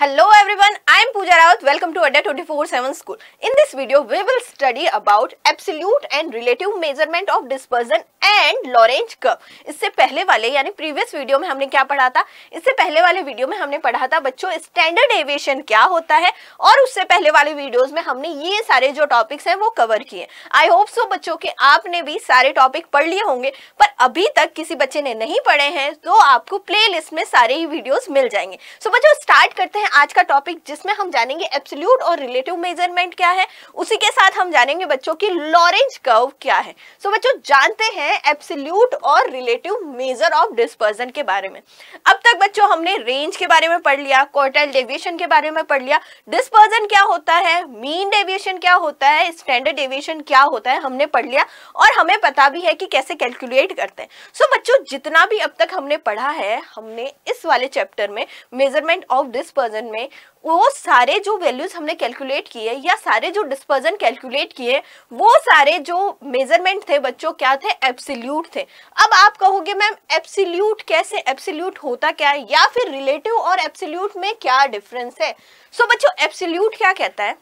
Hello everyone, I am Pooja Rawat. Welcome to ADA 24/7 School. In this video, we will study about absolute and relative measurement of dispersion and Lorenz curve इससे पहले वाले यानी previous video में हमने क्या पढ़ा था इससे पहले वाले वीडियो में हमने पढ़ा था बच्चों स्टैंडर्ड एविएशन क्या होता है और उससे पहले वाले वीडियोस में हमने ये सारे जो टॉपिक्स हैं वो कवर किए आई होप सो बच्चों के आपने भी सारे टॉपिक पढ़ लिए होंगे पर अभी तक किसी बच्चे ने नहीं पढ़े हैं तो आपको प्ले में सारे ही वीडियोज मिल जाएंगे सो so बच्चों स्टार्ट करते हैं हैं आज का टॉपिक जिसमें हम जानेंगे एब्सोल्यूट और रिलेटिव मेजरमेंट क्या है उसी के साथ हम जानेंगे बच्चों की लॉरेंज कर्व क्या है सो so, बच्चों जानते हैं एब्सोल्यूट और रिलेटिव मेजर ऑफ डिस्पर्जन के बारे में अब तक बच्चों हमने रेंज के बारे में पढ़ लिया क्वार्टाइल डेविएशन के बारे में पढ़ लिया डिस्पर्जन क्या होता है मीन डेविएशन क्या होता है स्टैंडर्ड डेविएशन क्या होता है हमने पढ़ लिया और हमें पता भी है कि कैसे कैलकुलेट करते हैं सो so, बच्चों जितना भी अब तक हमने पढ़ा है हमने इस वाले चैप्टर में मेजरमेंट ऑफ डिस्पर्जन डिस्पर्जन में वो सारे जो वैल्यूज हमने कैलकुलेट किए या सारे जो डिस्पर्जन कैलकुलेट किए वो सारे जो मेजरमेंट थे बच्चों क्या थे एब्सिल्यूट थे अब आप कहोगे मैम एब्सिल्यूट कैसे एब्सिल्यूट होता क्या है या फिर रिलेटिव और एब्सिल्यूट में क्या डिफरेंस है सो so, बच्चों एब्सिल्यूट क्या कहता है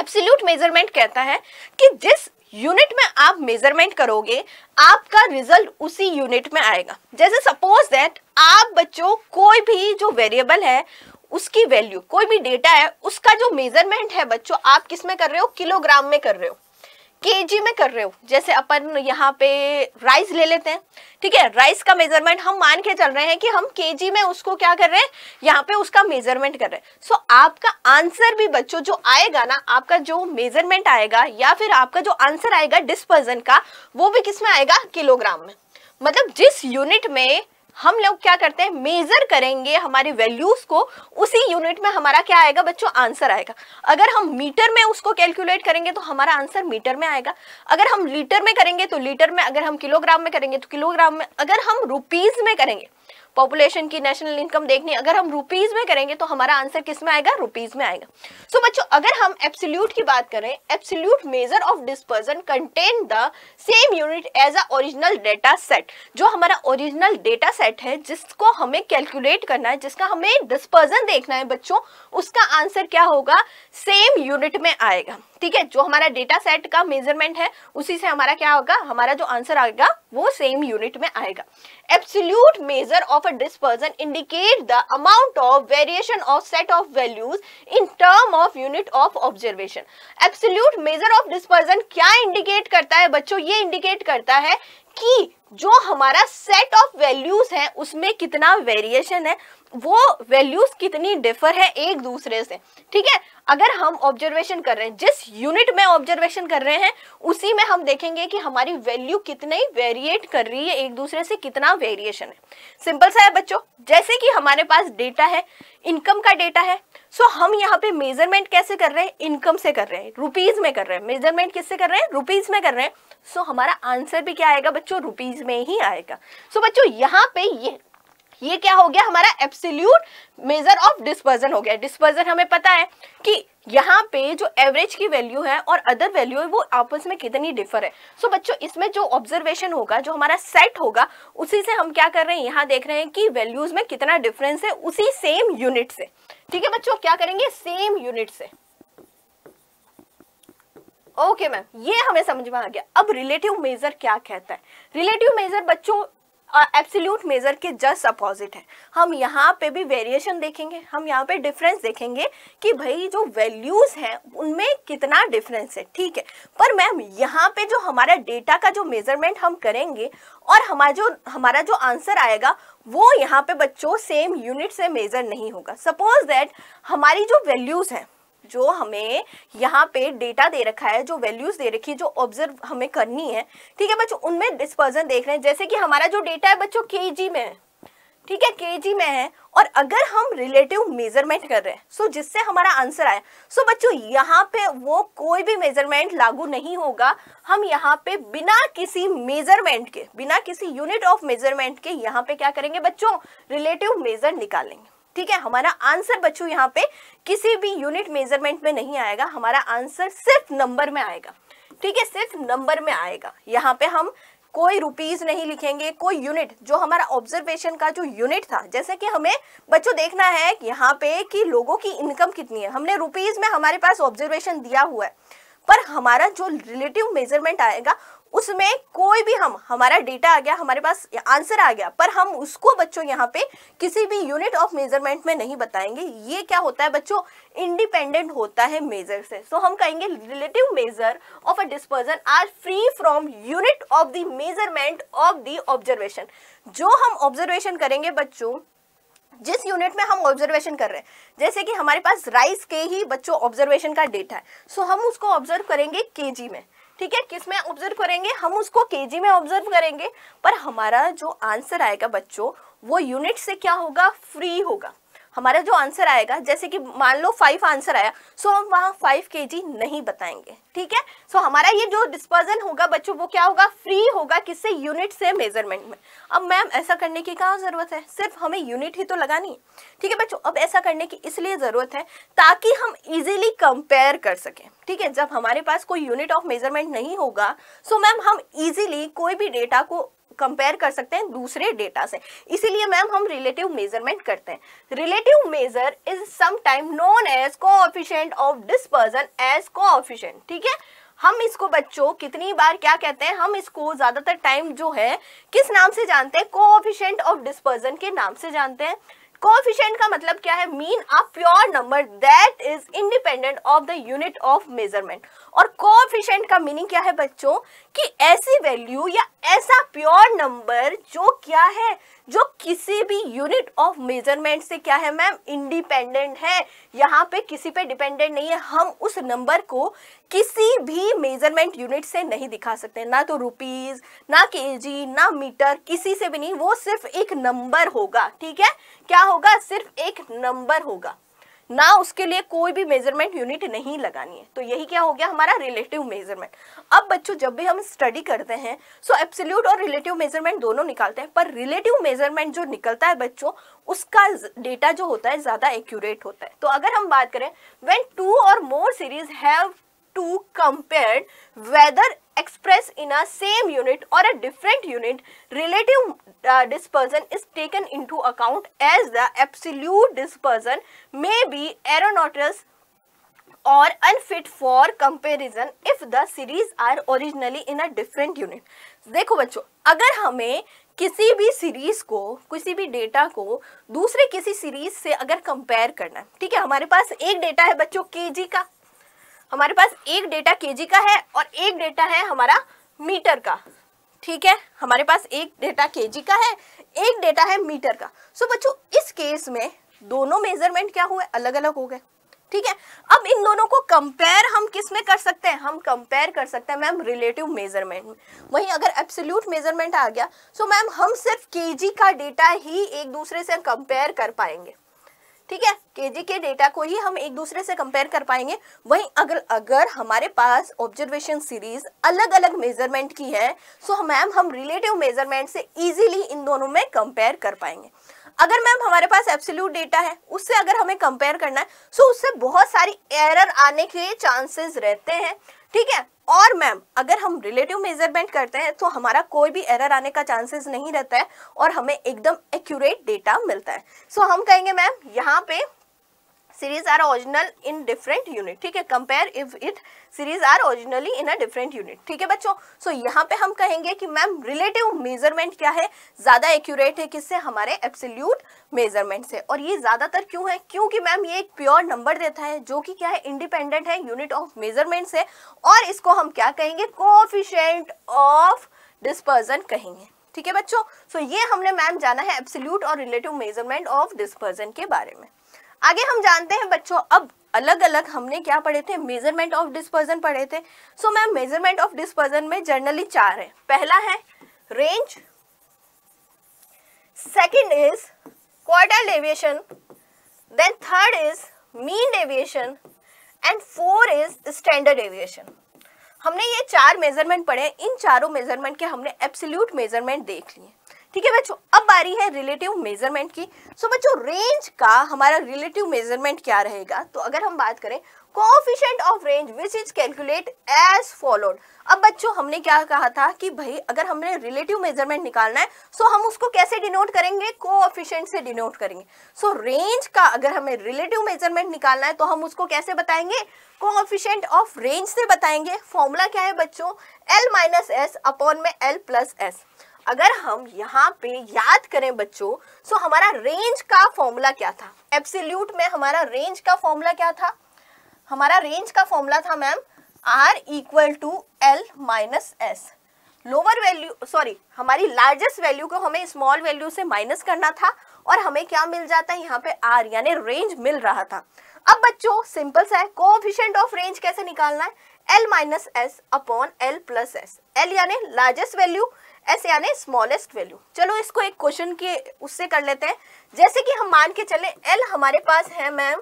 एब्सिल्यूट मेजरमेंट कहता है कि जिस यूनिट में आप मेजरमेंट करोगे आपका रिजल्ट उसी यूनिट में आएगा जैसे सपोज दैट आप बच्चों कोई भी जो वेरिएबल है उसकी वैल्यू कोई भी डेटा है उसका जो मेजरमेंट है बच्चों आप किस में कर रहे हो किलोग्राम में कर रहे हो केजी में कर रहे हो जैसे अपन यहाँ पे राइस ले लेते हैं ठीक है राइस का मेजरमेंट हम मान के चल रहे हैं कि हम केजी में उसको क्या कर रहे हैं यहाँ पे उसका मेजरमेंट कर रहे हैं सो so, आपका आंसर भी बच्चों जो आएगा ना आपका जो मेजरमेंट आएगा या फिर आपका जो आंसर आएगा डिस्पर्जन का वो भी किस में आएगा किलोग्राम में मतलब जिस यूनिट में हम लोग क्या करते हैं मेजर करेंगे हमारे वैल्यूज को उसी यूनिट में हमारा क्या आएगा बच्चों आंसर आएगा अगर हम मीटर में उसको कैलकुलेट करेंगे तो हमारा आंसर मीटर में आएगा अगर हम लीटर में करेंगे तो लीटर में अगर हम किलोग्राम में करेंगे तो किलोग्राम में अगर हम रुपीज में करेंगे पॉपुलेशन की नेशनल इनकम देखनी अगर हम रुपीज में करेंगे तो हमारा आंसर किस में आएगा रुपीज में आएगा सो so, बच्चों अगर हम एब्सोल्यूट की बात करें absolute measure of dispersion contain the same unit as a original data set जो हमारा ओरिजिनल डेटा सेट है जिसको हमें कैलकुलेट करना है जिसका हमें डिस्पर्जन देखना है बच्चों उसका आंसर क्या होगा सेम यूनिट में आएगा ठीक है जो हमारा डेटा सेट का मेजरमेंट है उसी से हमारा क्या होगा हमारा जो आंसर आएगा वो सेम यूनिट में आएगा absolute measure of of a dispersion indicate the amount of variation of set of values in term of unit of observation absolute measure of dispersion क्या इंडिकेट करता है बच्चों ये इंडिकेट करता है कि जो हमारा सेट ऑफ वैल्यूज है उसमें कितना वेरिएशन है वो वैल्यूज कितनी डिफर है एक दूसरे से ठीक है अगर हम ऑब्जर्वेशन कर रहे हैं जिस यूनिट में ऑब्जर्वेशन कर रहे हैं उसी में हम देखेंगे कि हमारी वैल्यू कितनी वेरिएट कर रही है एक दूसरे से कितना वेरिएशन है सिंपल सा है बच्चों जैसे कि हमारे पास डेटा है इनकम का डेटा है सो हम यहाँ पे मेजरमेंट कैसे कर रहे हैं इनकम से कर रहे हैं रुपीज में कर रहे हैं मेजरमेंट किससे कर रहे हैं रुपीज में कर रहे हैं सो so, हमारा आंसर भी क्या आएगा बच्चों रुपीज में ही आएगा सो so, बच्चों यहाँ पे ये ये क्या हो गया हमारा एब्सोल्यूट मेजर ऑफ डिस्पर्जन हो गया डिस्पर्जन हमें पता है कि यहाँ पे जो एवरेज की वैल्यू है और अदर वैल्यू है वो आपस में कितनी डिफर है सो so, बच्चों इसमें जो ऑब्जर्वेशन होगा जो हमारा सेट होगा उसी से हम क्या कर रहे हैं यहाँ देख रहे हैं कि वैल्यूज में कितना डिफरेंस है उसी सेम यूनिट से ठीक है बच्चों क्या करेंगे सेम यूनिट से ओके मैम ये हमें समझ में आ गया अब रिलेटिव मेजर क्या कहता है रिलेटिव मेजर बच्चों एब्सोल्यूट मेजर के जस्ट अपोजिट है हम यहाँ पे भी वेरिएशन देखेंगे हम यहाँ पे डिफरेंस देखेंगे कि भाई जो वैल्यूज हैं उनमें कितना डिफरेंस है ठीक है पर मैम यहाँ पे जो हमारा डेटा का जो मेजरमेंट हम करेंगे और हमारा जो हमारा जो आंसर आएगा वो यहाँ पे बच्चों सेम यूनिट से मेजर नहीं होगा सपोज दैट हमारी जो वैल्यूज हैं जो हमें यहाँ पे डेटा दे रखा है जो वैल्यूज दे रखी है जो ऑब्जर्व हमें करनी है ठीक है बच्चों उनमें डिस्पर्जन देख रहे हैं जैसे कि हमारा जो डेटा है बच्चों के में ठीक है के में है और अगर हम रिलेटिव मेजरमेंट कर रहे हैं सो जिससे हमारा आंसर आया सो बच्चों यहाँ पे वो कोई भी मेजरमेंट लागू नहीं होगा हम यहाँ पे बिना किसी मेजरमेंट के बिना किसी यूनिट ऑफ मेजरमेंट के यहाँ पे क्या करेंगे बच्चों रिलेटिव मेजर निकालेंगे ठीक है हमारा आंसर बच्चों यहाँ पे किसी भी यूनिट मेजरमेंट में नहीं आएगा हमारा आंसर सिर्फ नंबर में आएगा ठीक है सिर्फ नंबर में आएगा यहाँ पे हम कोई रुपीज नहीं लिखेंगे कोई यूनिट जो हमारा ऑब्जर्वेशन का जो यूनिट था जैसे कि हमें बच्चों देखना है यहाँ पे कि लोगों की इनकम कितनी है हमने रुपीज में हमारे पास ऑब्जर्वेशन दिया हुआ है पर हमारा जो रिलेटिव मेजरमेंट आएगा उसमें कोई भी हम हमारा डेटा आ गया हमारे पास आंसर आ गया पर हम उसको बच्चों यहाँ पे किसी भी यूनिट ऑफ मेजरमेंट में नहीं बताएंगे ये क्या होता है बच्चों इंडिपेंडेंट होता है मेजर से सो so, हम कहेंगे relative measure of a dispersion are free from unit of the measurement of the observation जो हम ऑब्जर्वेशन करेंगे बच्चों जिस यूनिट में हम ऑब्जर्वेशन कर रहे हैं जैसे कि हमारे पास राइस के ही बच्चों ऑब्जर्वेशन का डेटा है सो so, हम उसको ऑब्जर्व करेंगे के में ठीक है किस में ऑब्जर्व करेंगे हम उसको जी में ऑब्जर्व करेंगे पर हमारा जो आंसर आएगा बच्चों वो यूनिट से क्या होगा फ्री होगा हमारा जो आंसर आएगा जैसे कि मान लो फाइव आंसर आया सो हम वहाँ फाइव के नहीं बताएंगे ठीक है सो हमारा ये जो डिस्पर्जन होगा बच्चों वो क्या होगा फ्री होगा किससे यूनिट से मेजरमेंट में अब मैम ऐसा करने की कहाँ ज़रूरत है सिर्फ हमें यूनिट ही तो लगानी है ठीक है बच्चों अब ऐसा करने की इसलिए ज़रूरत है ताकि हम इजीली कंपेयर कर सकें ठीक है जब हमारे पास कोई यूनिट ऑफ मेजरमेंट नहीं होगा सो मैम हम इजीली कोई भी डेटा को कंपेयर कर सकते हैं दूसरे डेटा से इसीलिए मैम हम रिलेटिव मेजरमेंट करते हैं रिलेटिव मेजर इज समाइम known as coefficient of dispersion as coefficient ठीक है हम इसको बच्चों कितनी बार क्या कहते हैं हम इसको ज्यादातर टाइम जो है किस नाम से जानते हैं कोऑफिशिएंट ऑफ डिस्पर्जन के नाम से जानते हैं कोफिशियंट का मतलब क्या है mean a pure number that is independent of the unit of measurement और कोफिशियंट का मीनिंग क्या है बच्चों कि ऐसी वैल्यू या ऐसा प्योर नंबर जो क्या है जो किसी भी यूनिट ऑफ मेजरमेंट से क्या है मैम इंडिपेंडेंट है यहाँ पे किसी पे डिपेंडेंट नहीं है हम उस नंबर को किसी भी मेजरमेंट यूनिट से नहीं दिखा सकते ना तो रुपीज ना केजी ना मीटर किसी से भी नहीं वो सिर्फ एक नंबर होगा ठीक है क्या होगा सिर्फ एक नंबर होगा ना उसके लिए कोई भी मेजरमेंट यूनिट नहीं लगानी है तो यही क्या हो गया हमारा रिलेटिव मेजरमेंट अब बच्चों जब भी हम स्टडी करते हैं सो एब्सोल्यूट और रिलेटिव मेजरमेंट दोनों निकालते हैं पर रिलेटिव मेजरमेंट जो निकलता है बच्चों उसका डेटा जो होता है ज्यादा एक्यूरेट होता है तो अगर हम बात करें वेन टू और more series have to compare whether expressed in a same unit or a different unit, relative uh, dispersion is taken into account as the absolute dispersion may be erroneous or unfit for comparison if the series are originally in a different unit. देखो बच्चों अगर हमें किसी भी series को किसी भी data को दूसरे किसी सीरीज़ से अगर कंपेयर करना है ठीक है हमारे पास एक डेटा है बच्चों के जी का हमारे पास एक डेटा केजी का है और एक डेटा है हमारा मीटर का ठीक है हमारे पास एक डेटा केजी का है एक डेटा है मीटर का सो बच्चों इस केस में दोनों मेजरमेंट क्या हुए अलग अलग हो गए ठीक है अब इन दोनों को कंपेयर हम किस में कर सकते हैं हम कंपेयर कर सकते हैं मैम रिलेटिव मेजरमेंट में वहीं अगर एब्सोल्यूट मेजरमेंट आ गया सो मैम हम सिर्फ केजी का डेटा ही एक दूसरे से कंपेयर कर पाएंगे ठीक है केजी के डेटा को ही हम एक दूसरे से कंपेयर कर पाएंगे वहीं अगर अगर हमारे पास ऑब्जर्वेशन सीरीज अलग अलग मेजरमेंट की है सो मैम हम रिलेटिव मेजरमेंट से इजीली इन दोनों में कंपेयर कर पाएंगे अगर मैम हमारे पास एब्सोल्यूट डेटा है उससे अगर हमें कंपेयर करना है सो उससे बहुत सारी एरर आने के चांसेस रहते हैं ठीक है और मैम अगर हम रिलेटिव मेजरमेंट करते हैं तो हमारा कोई भी एरर आने का चांसेस नहीं रहता है और हमें एकदम एक्यूरेट डेटा मिलता है सो so, हम कहेंगे मैम यहाँ पे series are original in different unit ठीक है compare if it series are originally in a different unit ठीक है बच्चों सो so, यहाँ पे हम कहेंगे कि मैम रिलेटिव मेजरमेंट क्या है ज़्यादा एक्यूरेट है किससे हमारे एब्सोल्यूट मेजरमेंट से और ये ज़्यादातर क्यों है क्योंकि मैम ये एक प्योर नंबर देता है जो कि क्या है इंडिपेंडेंट है यूनिट ऑफ मेजरमेंट से और इसको हम क्या कहेंगे कोफिशेंट ऑफ डिस्पर्जन कहेंगे ठीक है बच्चों सो so, ये हमने मैम जाना है एब्सोल्यूट और रिलेटिव मेजरमेंट ऑफ डिस्पर्जन के बारे में आगे हम जानते हैं बच्चों अब अलग अलग हमने क्या पढ़े थे मेजरमेंट ऑफ डिस्पर्जन पढ़े थे so so, ma'am measurement of dispersion में जनरली चार है पहला है range second is quarter deviation then third is mean deviation and four is standard deviation हमने ये चार मेजरमेंट पढ़े इन चारों मेजरमेंट के हमने एब्सोल्यूट मेजरमेंट देख लिए ठीक है बच्चों अब बारी है रिलेटिव मेजरमेंट की सो so, बच्चों रेंज का हमारा रिलेटिव मेजरमेंट क्या रहेगा तो अगर हम बात करें coefficient of range which is calculate as followed अब बच्चों हमने क्या कहा था कि भाई अगर हमने रिलेटिव मेजरमेंट निकालना है सो so हम उसको कैसे डिनोट करेंगे ऑफिशियंट से डिनोट करेंगे सो so, रेंज का अगर हमें रिलेटिव मेजरमेंट निकालना है तो हम उसको कैसे बताएंगे कोऑफिशिएंट ऑफ रेंज से बताएंगे फॉर्मूला क्या है बच्चों एल माइनस एस अपॉन में एल प्लस एस अगर हम यहाँ पे याद करें बच्चों सो हमारा रेंज का फॉर्मूला क्या था एब्सोल्यूट में हमारा रेंज का फॉर्मूला क्या था हमारा रेंज का फॉर्मूला था ma'am R equal to L minus S lower value sorry हमारी लार्जेस्ट वैल्यू को हमें स्मॉल वैल्यू से माइनस करना था और हमें क्या मिल जाता है यहाँ पे आर यानी रेंज मिल रहा था अब बच्चों सिंपल सा है कोफिशियंट ऑफ रेंज कैसे निकालना है L minus S upon L plus S L यानी लार्जेस्ट वैल्यू एस यानी स्मॉलेस्ट वैल्यू चलो इसको एक क्वेश्चन के उससे कर लेते हैं जैसे कि हम मान के चले एल हमारे पास है मैम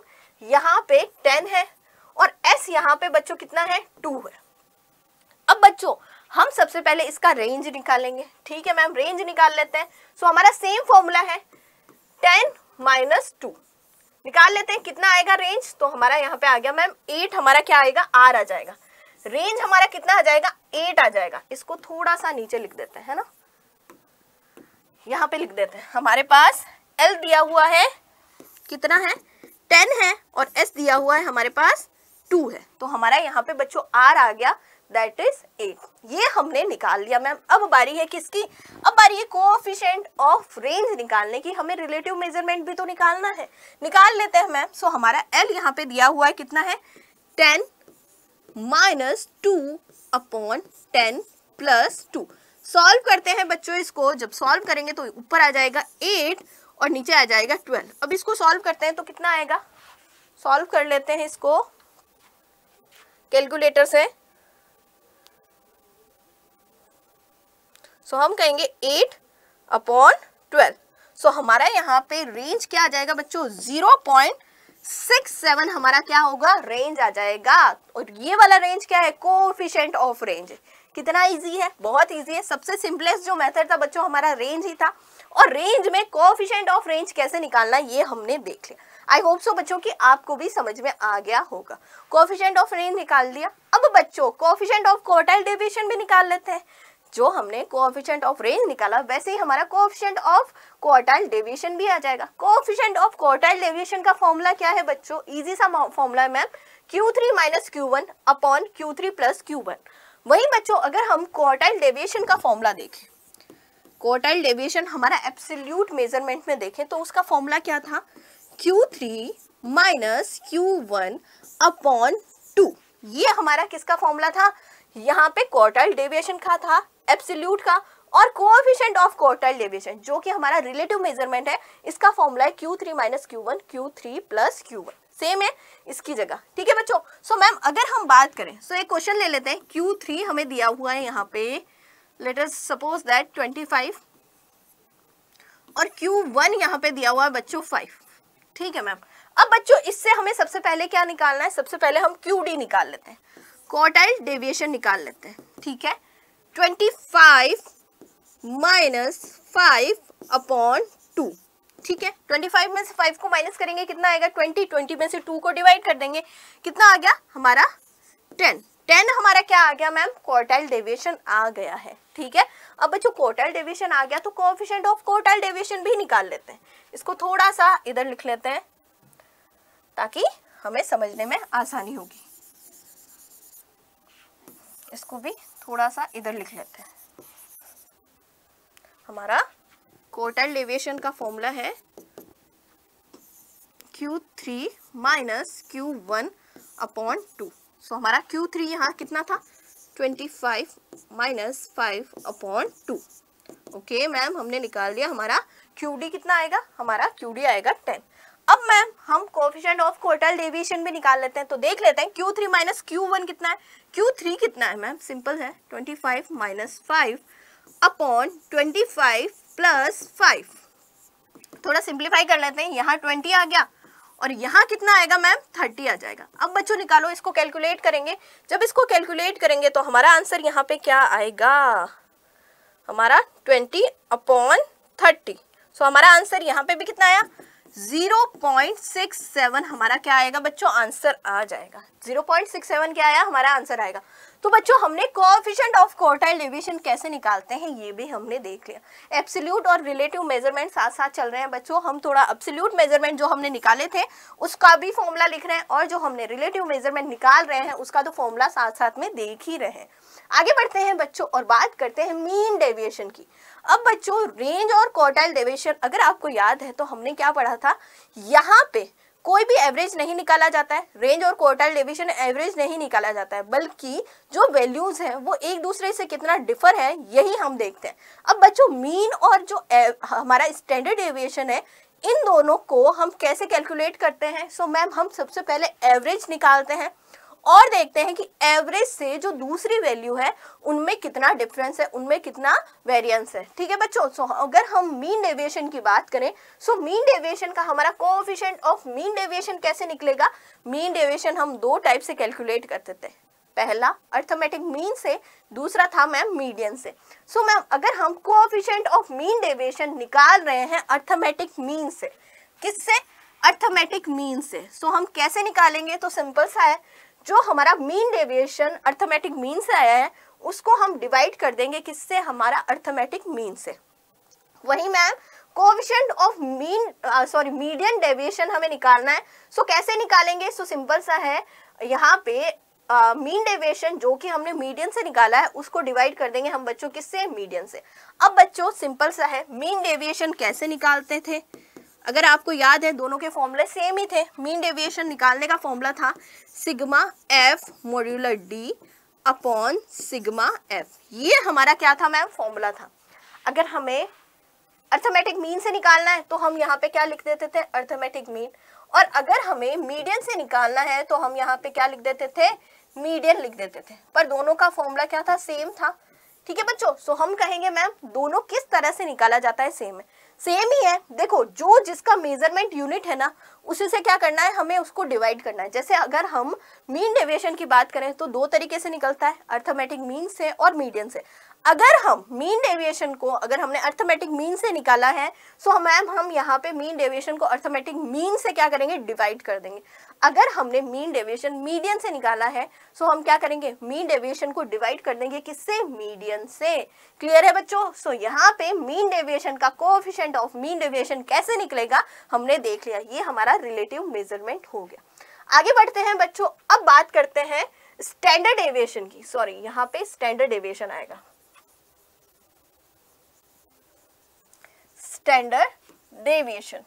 यहाँ पे टेन है और एस यहाँ पे बच्चों कितना है टू है अब बच्चों हम सबसे पहले इसका रेंज निकालेंगे ठीक है मैम रेंज निकाल लेते हैं सो हमारा सेम फॉर्मूला है टेन माइनस टू निकाल लेते हैं कितना आएगा रेंज तो हमारा यहाँ पे आ गया मैम एट हमारा क्या आएगा आर आ जाएगा रेंज हमारा कितना आ जाएगा एट आ जाएगा इसको थोड़ा सा नीचे लिख देते हैं ना यहाँ पे लिख देते हैं हमारे पास एल दिया हुआ है कितना है टेन है और एस दिया हुआ है हमारे पास टू है तो हमारा यहाँ पे बच्चों आर आ गया दैट इज एट ये हमने निकाल लिया मैम अब बारी है किसकी अब बारी है कोफिशेंट ऑफ रेंज निकालने की हमें रिलेटिव मेजरमेंट भी तो निकालना है निकाल लेते हैं मैम सो हमारा एल यहाँ पे दिया हुआ है कितना है ten minus two upon ten plus two solve करते हैं बच्चों इसको जब सॉल्व करेंगे तो ऊपर आ जाएगा एट और नीचे आ जाएगा ट्वेल्व अब इसको सॉल्व करते हैं तो कितना आएगा सॉल्व कर लेते हैं इसको कैलकुलेटर से सो so, हम कहेंगे एट अपॉन ट्वेल्व सो हमारा यहाँ पे रेंज क्या आ जाएगा बच्चों जीरो पॉइंट सिक्स सेवन हमारा क्या होगा रेंज आ जाएगा और ये वाला रेंज क्या है कोफिशेंट ऑफ रेंज कितना इजी है बहुत इजी है सबसे सिंपलेस्ट जो मेथड था बच्चों हमारा रेंज ही था और रेंज में कोफिशेंट ऑफ रेंज कैसे निकालना ये हमने देख लिया आई होप सो बच्चों की आपको भी समझ में आ गया होगा कोफिशेंट ऑफ रेंज निकाल दिया अब बच्चों कोफिशेंट ऑफ क्वार्टाइल डेविएशन भी निकाल लेते हैं जो हमने कोऑफिशिएंट ऑफ रेंज निकाला वैसे ही हमारा कोऑफिशिएंट ऑफ क्वार्टाइल डेविएशन भी आ जाएगा कोऑफिशिएंट ऑफ क्वार्टाइल डेविएशन का फॉर्मूला क्या है बच्चों इजी सा फॉर्मूला है ma'am Q three minus Q one upon Q three plus Q one वहीं बच्चों अगर हम क्वार्टाइल डेविएशन का फॉर्मूला देखें क्वार्टाइल डेविएशन हमारा एब्सोल्यूट मेजरमेंट में देखें तो उसका फॉर्मूला क्या था Q minus Q one upon two ये हमारा किसका फॉर्मूला था यहाँ पे क्वार्टाइल डेविएशन का था एब्सोल्यूट का और कोएफिशिएंट ऑफ क्वार्टाइल डेविएशन जो कि हमारा रिलेटिव मेजरमेंट है इसका फॉर्मूला है Q three minus Q one Q three plus Q one same है इसकी जगह ठीक है बच्चों सो मैम अगर हम बात करें सो so, एक क्वेश्चन ले लेते हैं क्यू थ्री हमें दिया हुआ है यहाँ पे let us suppose that twenty five और क्यू वन यहाँ पे दिया हुआ है बच्चों फाइव ठीक है मैम अब बच्चों इससे हमें सबसे पहले क्या निकालना है सबसे पहले हम क्यू डी निकाल लेते हैं क्वार्टाइल डेविएशन निकाल लेते हैं ठीक है twenty five minus five upon two ठीक है ट्वेंटी फाइव में से फाइव को माइनस करेंगे कितना आएगा ट्वेंटी ट्वेंटी में से टू को डिवाइड कर देंगे कितना आ गया हमारा टेन टेन हमारा क्या आ गया मैम क्वार्टाइल डेविएशन आ गया है ठीक है अब बच्चों क्वार्टाइल डेविएशन आ गया तो कोफिशेंट ऑफ क्वार्टाइल डेविएशन भी निकाल लेते हैं इसको थोड़ा सा इधर लिख लेते हैं ताकि हमें समझने में आसानी होगी इसको भी थोड़ा सा इधर लिख लेते हैं हमारा कोटल डेविएशन का फॉर्मूला है Q3 three minus Q one upon two so हमारा Q3 थ्री यहाँ कितना था 25 five minus five upon two okay ma'am हमने निकाल दिया हमारा QD कितना आएगा हमारा QD आएगा 10 अब मैम हम कोफिशेंट ऑफ कोटल डेविएशन भी निकाल लेते हैं तो देख लेते हैं Q three minus Q one कितना है क्यू थ्री कितना है मैम सिंपल है twenty five minus five upon twenty five plus five थोड़ा सिंप्लीफाई कर लेते हैं यहाँ ट्वेंटी आ गया और यहाँ कितना आएगा मैम थर्टी आ जाएगा अब बच्चों निकालो इसको कैलकुलेट करेंगे जब इसको कैलकुलेट करेंगे तो हमारा आंसर यहाँ पे क्या आएगा हमारा ट्वेंटी अपॉन थर्टी सो हमारा आंसर यहाँ पे भी कितना आया 0.67 हमारा क्या आएगा बच्चों आंसर आ जाएगा 0.67 क्या आया हमारा आंसर आएगा तो बच्चों हमने कोऑफिशिएंट ऑफ क्वार्टाइल डेविएशन कैसे निकालते हैं ये भी हमने देख लिया एब्सोल्यूट और रिलेटिव मेजरमेंट साथ साथ चल रहे हैं बच्चों हम थोड़ा एब्सोल्यूट मेजरमेंट जो हमने निकाले थे उसका भी फॉर्मूला लिख रहे हैं और जो हमने रिलेटिव मेजरमेंट निकाल रहे हैं उसका तो फॉर्मूला साथ साथ में देख ही रहे हैं आगे बढ़ते हैं बच्चों और बात करते हैं मीन डेविएशन की अब बच्चों रेंज और क्वार्टाइल डेविएशन अगर आपको याद है तो हमने क्या पढ़ा था यहाँ पे कोई भी एवरेज नहीं निकाला जाता है रेंज और क्वार्टाइल डेविएशन एवरेज नहीं निकाला जाता है बल्कि जो वैल्यूज हैं वो एक दूसरे से कितना डिफर है यही हम देखते हैं अब बच्चों मीन और जो हमारा स्टैंडर्ड डेविएशन है इन दोनों को हम कैसे कैलकुलेट करते हैं सो so, मैम हम सबसे पहले एवरेज निकालते हैं और देखते हैं कि एवरेज से जो दूसरी वैल्यू है उनमें कितना डिफरेंस है उनमें कितना वेरियंस है ठीक है बच्चों सो अगर हम मीन डेविएशन की बात करें सो मीन डेविएशन का हमारा कोऑफिशिएंट ऑफ मीन डेविएशन कैसे निकलेगा मीन डेविएशन हम दो टाइप से कैलकुलेट करते थे पहला अर्थमेटिक मीन से दूसरा था मैम मीडियन से सो so, मैम अगर हम कोऑफिशिएंट ऑफ मीन डेविएशन निकाल रहे हैं अर्थमेटिक मीन से किससे अर्थमेटिक मीन से सो so, हम कैसे निकालेंगे तो सिंपल सा है जो हमारा मीन डेविएशन अर्थमेटिक मीन से आया है उसको हम डिवाइड कर देंगे किससे हमारा अर्थमेटिक मीन से वही ma'am coefficient of mean sorry median deviation हमें निकालना है सो so, कैसे निकालेंगे सो so, सिंपल सा है यहाँ पे मीन uh, डेविएशन जो कि हमने मीडियन से निकाला है उसको डिवाइड कर देंगे हम बच्चों किससे मीडियन से अब बच्चों सिंपल सा है मीन डेविएशन कैसे निकालते थे अगर आपको याद है दोनों के फॉर्मूले सेम ही थे मीन डेविएशन निकालने का फॉर्मूला था sigma F modular D upon sigma F ये हमारा क्या था मैम फॉर्मूला था अगर हमें अर्थमेटिक मीन से निकालना है तो हम यहाँ पे क्या लिख देते थे अर्थमेटिक मीन और अगर हमें मीडियन से निकालना है तो हम यहाँ पे क्या लिख देते थे मीडियन लिख देते थे पर दोनों का फॉर्मूला क्या था सेम था ठीक है बच्चों सो हम कहेंगे मैम दोनों किस तरह से निकाला जाता है सेम है सेम ही है देखो जो जिसका मेजरमेंट यूनिट है ना उसी से क्या करना है हमें उसको डिवाइड करना है जैसे अगर हम मीन डेविएशन की बात करें तो दो तरीके से निकलता है अर्थमेटिक मीन से और मीडियन से अगर हम मीन डेविएशन को अगर हमने अर्थमेटिक मीन से निकाला है सो मैम हम यहाँ पे मीन डेविएशन को अर्थमेटिक मीन से क्या करेंगे डिवाइड कर देंगे अगर हमने मीन डेविएशन मीडियन से निकाला है सो हम क्या करेंगे मीन डेविएशन को डिवाइड कर देंगे किससे मीडियन से क्लियर है बच्चों सो यहाँ पे मीन डेविएशन का कोफिशेंट ऑफ मीन डेविएशन कैसे निकलेगा हमने देख लिया ये हमारा रिलेटिव मेजरमेंट हो गया आगे बढ़ते हैं बच्चों अब बात करते हैं स्टैंडर्ड एविएशन की सॉरी यहाँ पे स्टैंडर्ड एविएशन आएगा standard deviation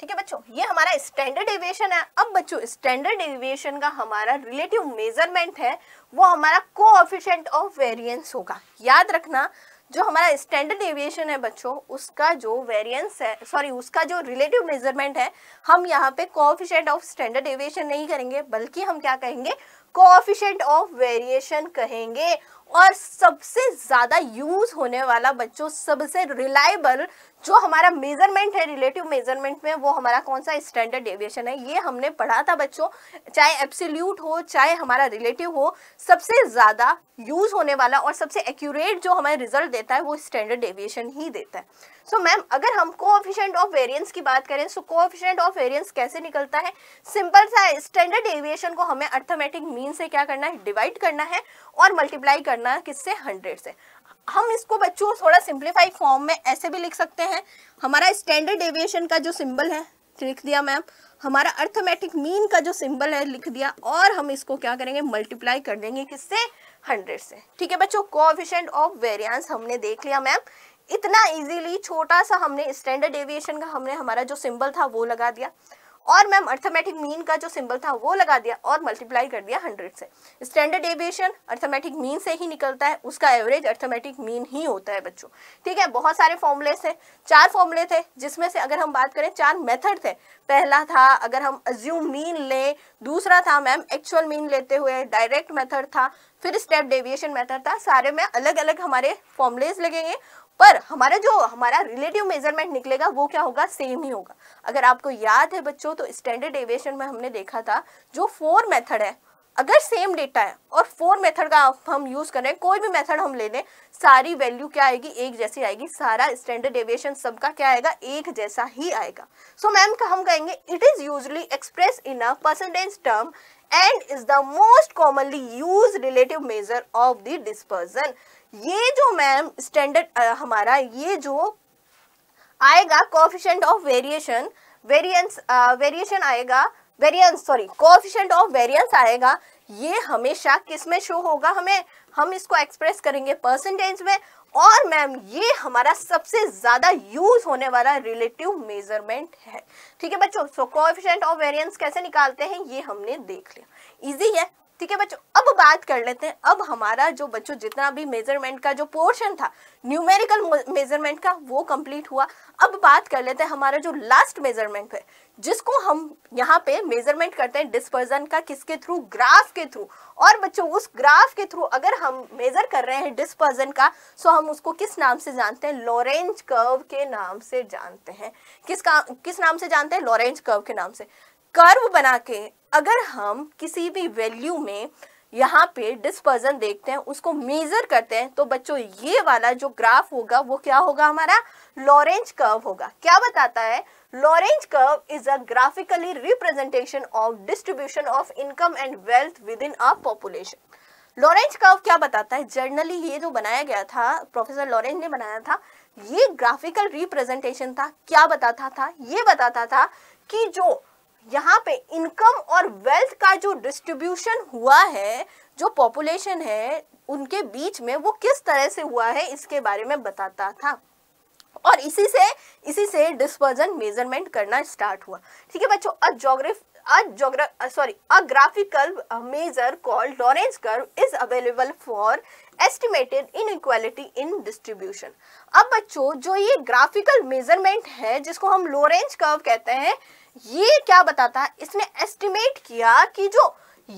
ठीक है बच्चों ये हमारा स्टैंडर्ड एविएशन है अब बच्चों स्टैंडर्ड एविएशन का हमारा रिलेटिव मेजरमेंट है वो हमारा कोऑफिशिएंट ऑफ वेरिएंस होगा याद रखना जो हमारा स्टैंडर्ड एविएशन है बच्चों उसका जो वेरिएंस है सॉरी उसका जो रिलेटिव मेजरमेंट है हम यहाँ पे कोऑफिशिएंट ऑफ स्टैंडर्ड एविएशन नहीं करेंगे बल्कि हम क्या कहेंगे कोऑफिशेंट ऑफ वेरिएशन कहेंगे और सबसे ज़्यादा यूज होने वाला बच्चों सबसे रिलायबल जो हमारा मेजरमेंट है रिलेटिव मेजरमेंट में वो हमारा कौन सा स्टैंडर्ड डेविएशन है ये हमने पढ़ा था बच्चों चाहे एब्सोल्यूट हो चाहे हमारा रिलेटिव हो सबसे ज़्यादा यूज होने वाला और सबसे एक्यूरेट जो हमें रिजल्ट देता है वो स्टैंडर्ड डेविएशन ही देता है सो so, मैम अगर हम कोऑफिशिएंट ऑफ वेरिएंस की बात करें सो कोऑफिशिएंट ऑफ वेरिएंस कैसे निकलता है सिंपल सा स्टैंडर्ड एविएशन को हमें अर्थमेटिक मीन से क्या करना है डिवाइड करना है और मल्टीप्लाई करना है किससे हंड्रेड से हम इसको बच्चों थोड़ा सिंप्लीफाइड फॉर्म में ऐसे भी लिख सकते हैं हमारा स्टैंडर्ड एविएशन का जो सिंबल है लिख दिया मैम हमारा अर्थमेटिक मीन का जो सिंबल है लिख दिया और हम इसको क्या करेंगे मल्टीप्लाई कर देंगे किससे हंड्रेड से ठीक है बच्चों कोऑफिशिएंट ऑफ वेरिएंस हमने देख लिया मैम इतना इजीली छोटा सा हमने स्टैंडर्ड एविएशन का हमने हमारा जो सिंबल था वो लगा दिया और मैम अर्थमेटिक मीन का जो सिंबल था वो लगा दिया और मल्टीप्लाई कर दिया हंड्रेड से स्टैंडर्ड एविएशन अर्थमेटिक मीन से ही निकलता है उसका एवरेज अर्थमेटिक मीन ही होता है बच्चों ठीक है बहुत सारे फॉर्मूले थे चार फॉर्मूले थे जिसमें से अगर हम बात करें चार मेथड थे पहला था अगर हम अज्यूम मीन लें दूसरा था मैम एक्चुअल मीन लेते हुए डायरेक्ट मेथड था फिर स्टेप डेविएशन मेथड था सारे में अलग अलग हमारे फॉर्मुलेज लगेंगे पर हमारा जो हमारा रिलेटिव मेजरमेंट निकलेगा वो क्या होगा सेम ही होगा अगर आपको याद है बच्चों तो स्टैंडर्ड एविएशन में हमने देखा था जो फोर मेथड है अगर सेम डेटा है और फोर मेथड का हम यूज करें कोई भी मेथड हम ले लें सारी वैल्यू क्या आएगी एक जैसी आएगी सारा स्टैंडर्ड एवियशन सबका क्या आएगा एक जैसा ही आएगा सो so, मैम हम कहेंगे it is usually express in a percentage term and is the most commonly use relative measure of the dispersion ये जो मैम स्टैंडर्ड हमारा ये जो आएगा coefficient of variation variance variation आएगा variance sorry coefficient of variance आएगा ये हमेशा किस में शो होगा हमें हम इसको एक्सप्रेस करेंगे परसेंटेज में और मैम ये हमारा सबसे ज़्यादा यूज होने वाला रिलेटिव मेजरमेंट है ठीक है बच्चों सो कोएफिशिएंट ऑफ वेरिएंस कैसे निकालते हैं ये हमने देख लिया इजी है ठीक है बच्चों अब बात कर लेते हैं अब हमारा जो बच्चों जितना भी मेजरमेंट का जो पोर्शन था न्यूमेरिकल मेजरमेंट का वो कंप्लीट हुआ अब बात कर लेते हैं हमारा जो लास्ट मेजरमेंट है जिसको हम यहाँ पे मेजरमेंट करते हैं डिस्पर्जन का किसके थ्रू ग्राफ के थ्रू और बच्चों उस ग्राफ के थ्रू अगर हम मेजर कर रहे हैं डिस्पर्जन का सो हम उसको किस नाम से जानते हैं लॉरेंज कर्व के नाम से जानते हैं किस का किस नाम से जानते हैं लॉरेंज कर्व के नाम से कर्व बना के अगर हम किसी भी वैल्यू में यहाँ पे डिस्पर्जन देखते हैं उसको मेजर करते हैं तो बच्चों ये वाला जो ग्राफ होगा वो क्या होगा हमारा लॉरेंज कर्व होगा क्या बताता है Lorenz curve is a graphically representation of distribution of income and wealth within a population Lorenz curve क्या बताता है जर्नली ये जो बनाया गया था प्रोफेसर लॉरेंज ने बनाया था ये ग्राफिकल रिप्रेजेंटेशन था क्या बताता था ये बताता था कि जो यहाँ पे इनकम और वेल्थ का जो डिस्ट्रीब्यूशन हुआ है जो पॉपुलेशन है उनके बीच में वो किस तरह से हुआ है इसके बारे में बताता था और इसी से इसी से डिस्पर्जन मेजरमेंट करना स्टार्ट हुआ ठीक है बच्चों अ जोग्राफ a geograph sorry a graphical measure called Lorentz curve in available in estimated अब बच्चों जो ये ग्राफिकल मेजरमेंट है जिसको हम लोरेंज कर्व कहते हैं ये क्या बताता है इसने एस्टिमेट किया कि जो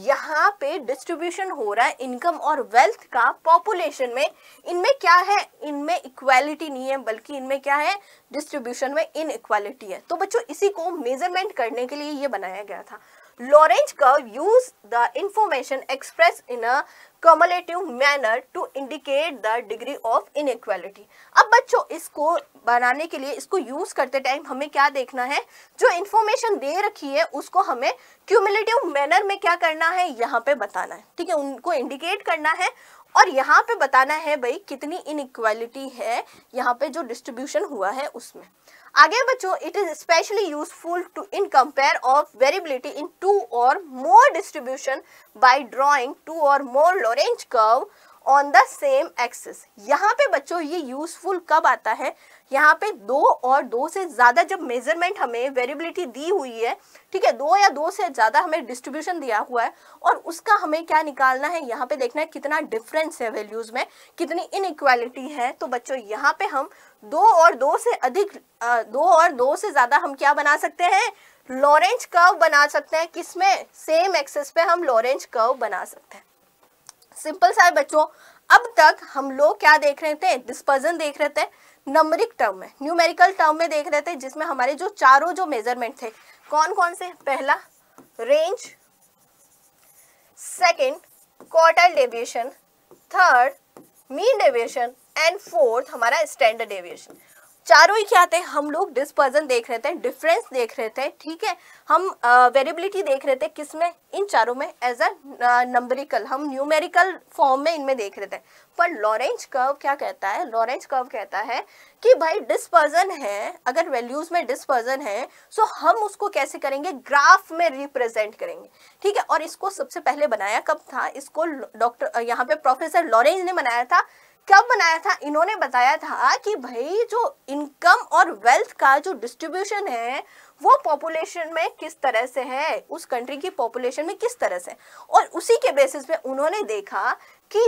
यहाँ पे डिस्ट्रीब्यूशन हो रहा है इनकम और वेल्थ का पॉपुलेशन में इनमें क्या है इनमें इक्वालिटी नहीं है बल्कि इनमें क्या है डिस्ट्रीब्यूशन में इनइक्वालिटी है तो बच्चों इसी को मेजरमेंट करने के लिए ये बनाया गया था Lorentz curve use the information expressed in a cumulative manner to indicate the degree of inequality. अब बच्चों इसको बनाने के लिए इसको यूज करते टाइम हमें क्या देखना है जो इन्फॉर्मेशन दे रखी है उसको हमें क्यूमुलेटिव मैनर में क्या करना है यहाँ पे बताना है ठीक है उनको इंडिकेट करना है और यहाँ पे बताना है भाई कितनी इनक्वालिटी है यहाँ पे जो डिस्ट्रीब्यूशन हुआ है उसमें Again, बच्चों, it is especially useful to in compare of variability in two or more distribution by drawing two or more Lorenz curve on the same axis यहाँ पे बच्चों ये यूजफुल कब आता है यहाँ पे दो और दो से ज़्यादा जब मेजरमेंट हमें वेरिएबिलिटी दी हुई है ठीक है दो या दो से ज़्यादा हमें डिस्ट्रीब्यूशन दिया हुआ है और उसका हमें क्या निकालना है यहाँ पे देखना है कितना डिफरेंस है वैल्यूज़ में कितनी इनक्वालिटी है तो बच्चों यहाँ पे हम दो और दो से अधिक दो और दो से ज़्यादा हम क्या बना सकते हैं लॉरेंज कर्व बना सकते हैं किसमें सेम एक्सेस पे हम लॉरेंज कर्व बना सकते हैं सिंपल सा है बच्चों अब तक हम लोग क्या देख रहे थे डिस्पर्जन देख रहे थे नंबरिक टर्म में न्यूमेरिकल टर्म में देख रहे थे जिसमें हमारे जो चारों जो मेजरमेंट थे कौन कौन से पहला range second quarter deviation third mean deviation and fourth हमारा स्टैंडर्ड डेविएशन चारों ही क्या थे हम लोग डिस्पर्जन देख रहे थे डिफरेंस देख रहे थे ठीक है हम वेरिएबिलिटी देख रहे थे किस में इन चारों में एज अ नंबरिकल हम न्यूमेरिकल फॉर्म में इनमें देख रहे थे पर लॉरेंज कर्व क्या कहता है लॉरेंज कर्व कहता है कि भाई डिस्पर्जन है अगर वैल्यूज में डिस्पर्जन है सो हम उसको कैसे करेंगे ग्राफ में रिप्रेजेंट करेंगे ठीक है और इसको सबसे पहले बनाया कब था इसको डॉक्टर यहाँ पे प्रोफेसर लॉरेंज ने बनाया था कब बनाया था इन्होंने बताया था कि भाई जो इनकम और वेल्थ का जो डिस्ट्रीब्यूशन है वो पॉपुलेशन में किस तरह से है उस कंट्री की पॉपुलेशन में किस तरह से और उसी के बेसिस पे उन्होंने देखा कि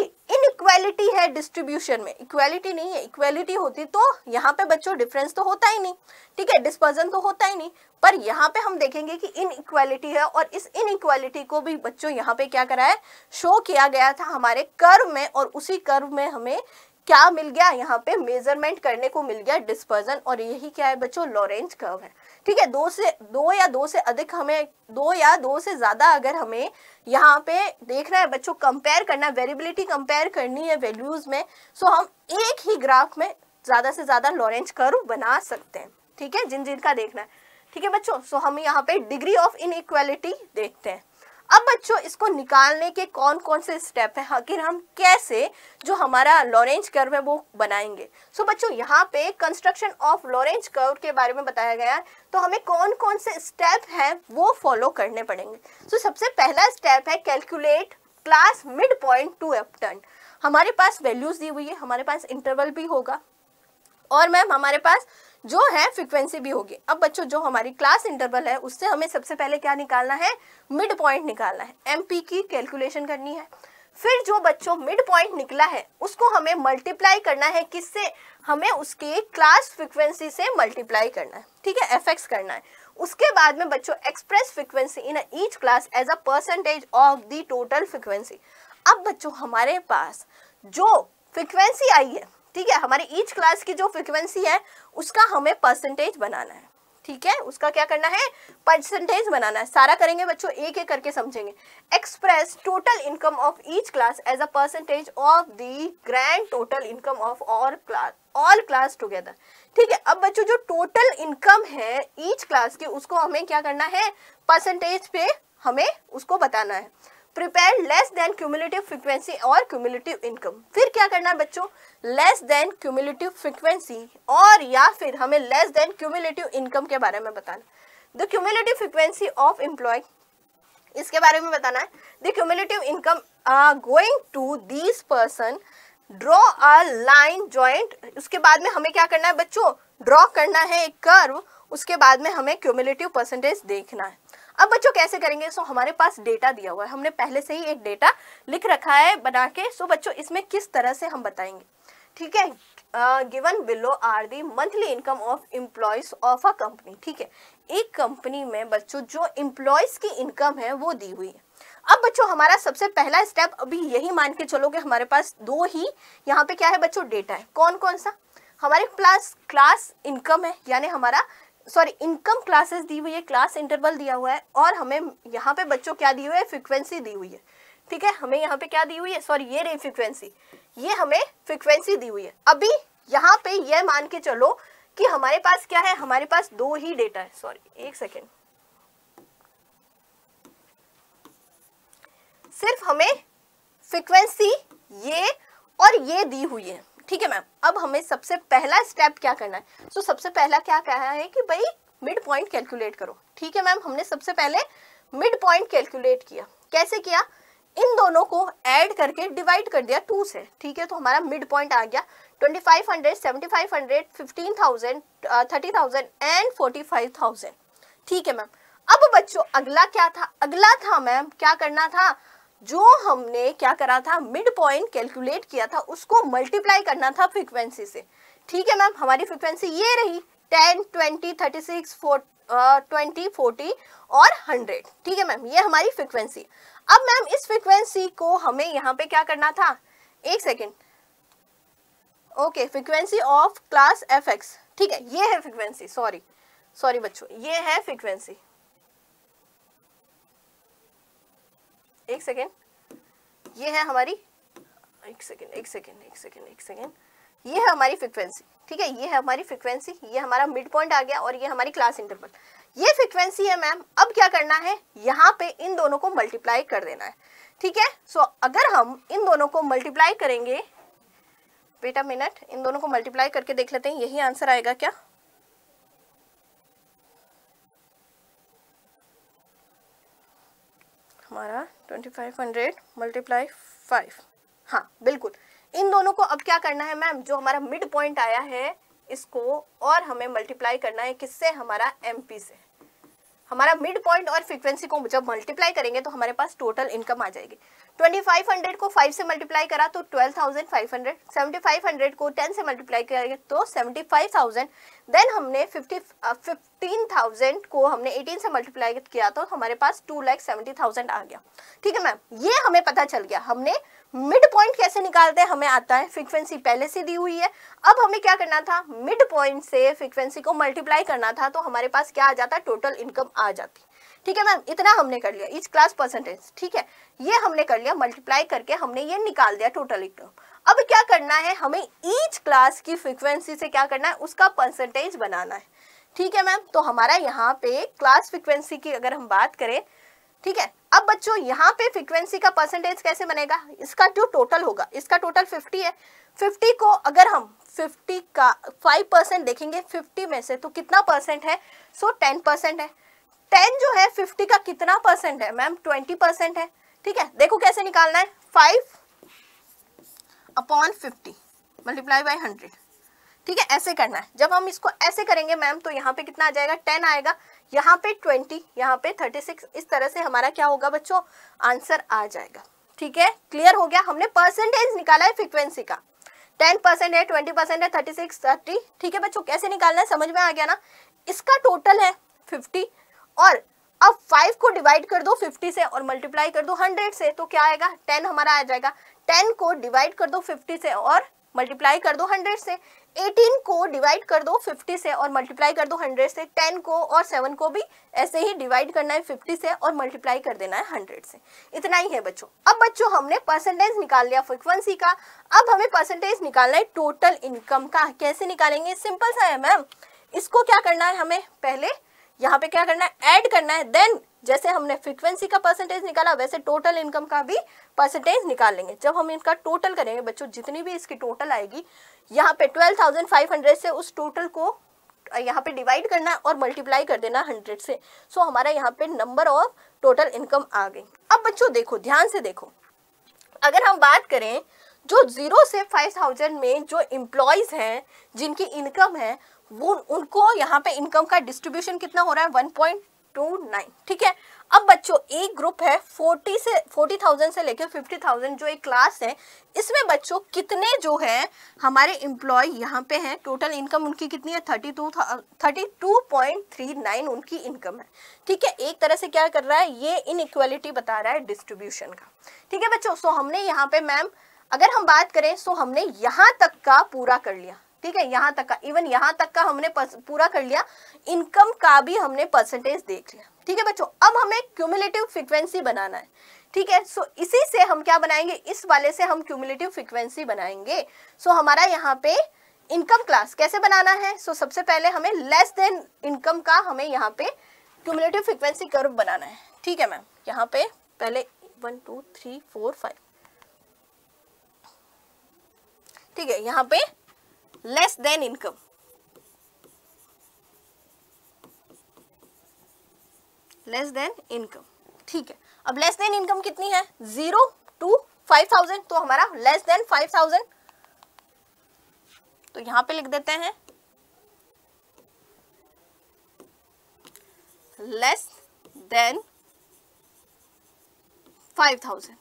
इक्वेलिटी है डिस्ट्रीब्यूशन में इक्वेलिटी नहीं है इक्वेलिटी होती तो यहाँ पे बच्चों डिफरेंस तो होता ही नहीं ठीक है डिस्पर्जन तो होता ही नहीं पर यहाँ पे हम देखेंगे कि इनइक्वालिटी है और इस इक्वालिटी को भी बच्चों यहाँ पे क्या करा है शो किया गया था हमारे कर्व में और उसी कर्व में हमें क्या मिल गया यहाँ पे मेजरमेंट करने को मिल गया डिस्पर्जन और यही क्या है बच्चों लॉरेंज कर्व है ठीक है दो से दो या दो से अधिक हमें दो या दो से ज्यादा अगर हमें यहाँ पे देखना है बच्चों कंपेयर करना है वेरिएबिलिटी कंपेयर करनी है वैल्यूज में सो हम एक ही ग्राफ में ज्यादा से ज्यादा लॉरेंज कर्व बना सकते हैं ठीक है जिन जिन का देखना है ठीक है बच्चों सो हम यहाँ पे डिग्री ऑफ इन देखते हैं अब बच्चों इसको निकालने के कौन कौन से स्टेप हैं आखिर हम कैसे जो हमारा लॉरेंज कर्व है वो बनाएंगे सो so बच्चों यहाँ पे कंस्ट्रक्शन ऑफ लॉरेंज कर्व के बारे में बताया गया है तो हमें कौन कौन से स्टेप हैं वो फॉलो करने पड़ेंगे सो so सबसे पहला स्टेप है calculate class mid point to एपटर्न हमारे पास वैल्यूज दी हुई है हमारे पास इंटरवल भी होगा और मैम हमारे पास जो है फ्रिक्वेंसी भी होगी अब बच्चों जो हमारी क्लास इंटरवल है उससे हमें सबसे पहले क्या निकालना है मिड पॉइंट निकालना है एम की कैलकुलेशन करनी है फिर जो बच्चों मिड पॉइंट निकला है उसको हमें मल्टीप्लाई करना है किससे हमें उसके क्लास फ्रिक्वेंसी से मल्टीप्लाई करना है ठीक है एफ करना है उसके बाद में बच्चों express frequency in each class as a percentage of the total frequency अब बच्चों हमारे पास जो फ्रिक्वेंसी आई है ठीक है हमारे ईच क्लास की जो फ्रिक्वेंसी है उसका हमें परसेंटेज बनाना है ठीक है उसका क्या करना है परसेंटेज बनाना है सारा करेंगे बच्चों एक एक करके समझेंगे express total income of each class as a percentage of the grand total income of all class all class together ठीक है अब बच्चों जो टोटल इनकम है ईच क्लास की उसको हमें क्या करना है परसेंटेज पे हमें उसको बताना है prepare less than cumulative frequency और क्यूमुलेटिव इनकम फिर क्या करना है बच्चों लेस देन क्यूमुलेटिव फ्रिक्वेंसी और या फिर हमें लेस देन क्यूमुलेटिव इनकम के बारे में बताना the cumulative frequency of employ इसके बारे में बताना है the cumulative income going to this person draw a line joint उसके बाद में हमें क्या करना है बच्चों ड्रॉ करना है एक कर्व उसके बाद में हमें क्यूमुलेटिव परसेंटेज देखना है अब बच्चों कैसे करेंगे सो हमारे पास डेटा दिया हुआ है हमने पहले से ही एक डेटा लिख रखा है बना के सो बच्चों इसमें किस तरह से हम बताएंगे ठीक है given below are the monthly income of employees of a company ठीक है एक कंपनी में बच्चों जो एम्प्लॉयज की इनकम है वो दी हुई है अब बच्चों हमारा सबसे पहला स्टेप अभी यही मान के चलो कि हमारे पास दो ही यहाँ पे क्या है बच्चों डेटा है कौन कौन सा हमारे प्लस क्लास इनकम है यानी हमारा सॉरी इनकम क्लासेस दी हुई है क्लास इंटरवल दिया हुआ है और हमें यहाँ पे बच्चों क्या दी हुई है फ्रिक्वेंसी दी हुई है ठीक है हमें यहाँ पे क्या दी हुई है सॉरी ये रही फ्रिक्वेंसी ये हमें फ्रिक्वेंसी दी हुई है अभी यहाँ पे यह मान के चलो कि हमारे पास क्या है हमारे पास दो ही डेटा है सॉरी एक सेकेंड सिर्फ हमें फ्रिक्वेंसी ये और ये दी हुई है ठीक है मैम अब हमें सबसे पहला स्टेप क्या करना है सो तो so, सबसे पहला क्या कहा है कि भाई मिड पॉइंट कैलकुलेट करो ठीक है मैम हमने सबसे पहले मिड पॉइंट कैलकुलेट किया कैसे किया इन दोनों को ऐड करके डिवाइड कर दिया टू से ठीक है तो हमारा मिड पॉइंट आ गया twenty five five hundred hundred seventy fifteen thousand thirty thousand and forty five thousand ठीक है मैम अब बच्चों अगला क्या था अगला था मैम क्या करना था जो हमने क्या करा था मिड पॉइंट कैलकुलेट किया था उसको मल्टीप्लाई करना था फ्रिक्वेंसी से ठीक है मैम हमारी फ्रिक्वेंसी ये रही ten twenty thirty six twenty forty और हंड्रेड ठीक है मैम ये हमारी फ्रिक्वेंसी अब मैम इस फ्रिक्वेंसी को हमें यहाँ पे क्या करना था एक second okay frequency of class F X ठीक है ये है फ्रिक्वेंसी सॉरी सॉरी बच्चों ये है फ्रिक्वेंसी एक सेकेंड ये है हमारी एक सेकेंड एक सेकेंड एक सेकेंड एक सेकेंड ये है हमारी फ्रिक्वेंसी ठीक है ये है हमारी फ्रिक्वेंसी ये हमारा मिड पॉइंट आ गया और ये हमारी क्लास इंटरवल ये फ्रिक्वेंसी है मैम अब क्या करना है यहाँ पे इन दोनों को मल्टीप्लाई कर देना है ठीक है सो so, अगर हम इन दोनों को मल्टीप्लाई करेंगे बेटा मिनट इन दोनों को मल्टीप्लाई करके देख लेते हैं यही आंसर आएगा क्या हमारा twenty five hundred multiply five हाँ बिल्कुल इन दोनों को अब क्या करना है मैम जो हमारा मिड पॉइंट आया है इसको और हमें मल्टीप्लाई करना है किससे हमारा एम पी से हमारा मिड पॉइंट और फ्रीक्वेंसी को जब मल्टीप्लाई करेंगे तो हमारे पास टोटल इनकम आ जाएगी 2500 को 5 से मल्टीप्लाई करा तो 12,500 7500 को 10 से मल्टीप्लाई करेंगे तो 75,000 देन हमने 50 15,000 uh, को हमने 18 से मल्टीप्लाई किया तो हमारे पास टू आ गया ठीक है मैम ये हमें पता चल गया हमने मिड पॉइंट कैसे निकालते हैं हमें आता है फ्रीक्वेंसी पहले से दी हुई है अब हमें क्या करना था मिड पॉइंट से फ्रीक्वेंसी को मल्टीप्लाई करना था तो हमारे पास क्या आ जाता टोटल इनकम आ जाती ठीक है मैम इतना हमने कर लिया इस क्लास परसेंटेज ठीक है ये हमने कर लिया मल्टीप्लाई करके हमने ये निकाल दिया टोटल इनकम अब क्या करना है हमें ईच क्लास की फ्रिक्वेंसी से क्या करना है उसका परसेंटेज बनाना है ठीक है मैम तो हमारा यहाँ पे क्लास फ्रिक्वेंसी की अगर हम बात करें ठीक है अब बच्चों यहाँ पे फ्रिक्वेंसी का परसेंटेज कैसे बनेगा इसका जो टोटल होगा इसका टोटल 50 है 50 को अगर हम 50 का 5 परसेंट देखेंगे 50 में से तो कितना परसेंट है सो so, 10 परसेंट है 10 जो है 50 का कितना परसेंट है मैम 20 परसेंट है ठीक है देखो कैसे निकालना है 5 अपॉन 50 मल्टीप्लाई बाई हंड्रेड ठीक है ऐसे करना है जब हम इसको ऐसे करेंगे मैम तो यहाँ पे कितना आ जाएगा टेन आएगा यहाँ पे ट्वेंटी यहाँ पे थर्टी सिक्स इस तरह से हमारा क्या होगा बच्चों आंसर आ जाएगा ठीक है क्लियर हो गया हमने परसेंटेज निकाला है फ्रिक्वेंसी का टेन परसेंट है ट्वेंटी परसेंट है थर्टी सिक्स थर्टी ठीक है बच्चों कैसे निकालना है समझ में आ गया ना इसका टोटल है फिफ्टी और अब फाइव को डिवाइड कर दो फिफ्टी से और मल्टीप्लाई कर दो हंड्रेड से तो क्या आएगा टेन हमारा आ जाएगा टेन को डिवाइड कर दो फिफ्टी से और मल्टीप्लाई कर दो हंड्रेड से 18 को डिवाइड कर दो 50 से और मल्टीप्लाई कर दो 100 से 10 को और 7 को भी ऐसे ही डिवाइड करना है 50 से और मल्टीप्लाई कर देना है 100 से इतना ही है बच्चों अब बच्चों हमने परसेंटेज निकाल लिया फ्रिक्वेंसी का अब हमें परसेंटेज निकालना है टोटल इनकम का कैसे निकालेंगे सिंपल सा है मैम इसको क्या करना है हमें पहले यहाँ पे क्या करना है ऐड करना है देन जैसे हमने फ्रिक्वेंसी का परसेंटेज निकाला वैसे टोटल इनकम का भी परसेंटेज निकाल लेंगे जब हम इनका टोटल करेंगे बच्चों जितनी भी इसकी टोटल आएगी यहाँ पे ट्वेल्व थाउजेंड फाइव हंड्रेड से उस टोटल को यहाँ पे डिवाइड करना और मल्टीप्लाई कर देना हंड्रेड से सो so, हमारा यहाँ पे नंबर ऑफ टोटल इनकम आ गई अब बच्चों देखो ध्यान से देखो अगर हम बात करें जो जीरो से फाइव थाउजेंड में जो इम्प्लॉयज़ हैं जिनकी इनकम है वो उनको यहाँ पे इनकम का डिस्ट्रीब्यूशन कितना हो रहा है वन पॉइंट टू नाइन ठीक है अब बच्चों एक ग्रुप है फोर्टी से फोर्टी थाउजेंड से लेकर फिफ्टी थाउजेंड जो एक क्लास है इसमें बच्चों कितने जो है हमारे इम्प्लॉय यहाँ पे हैं टोटल इनकम उनकी कितनी है thirty two thirty two point three nine उनकी इनकम है ठीक है एक तरह से क्या कर रहा है ये इनइक्वालिटी बता रहा है डिस्ट्रीब्यूशन का ठीक है बच्चों सो हमने यहाँ पे मैम अगर हम बात करें सो हमने यहाँ तक का पूरा कर लिया ठीक है यहाँ तक का इवन यहाँ तक का हमने पूरा कर लिया इनकम का भी हमने परसेंटेज देख लिया ठीक है बच्चों अब हमें क्यूमुलेटिव फ्रिक्वेंसी बनाना है ठीक है सो इसी से हम क्या बनाएंगे इस वाले से हम क्यूमुलेटिव फ्रिक्वेंसी बनाएंगे सो हमारा यहाँ पे इनकम क्लास कैसे बनाना है सो सबसे पहले हमें लेस देन इनकम का हमें यहाँ पे क्यूमुलेटिव फ्रिक्वेंसी कर्व बनाना है ठीक है मैम यहाँ पे पहले one two three four five ठीक है यहाँ पे less than income less than income ठीक है अब लेस देन इनकम कितनी है जीरो टू फाइव थाउजेंड तो हमारा लेस देन फाइव थाउजेंड तो यहां पे लिख देते हैं लेस देन फाइव थाउजेंड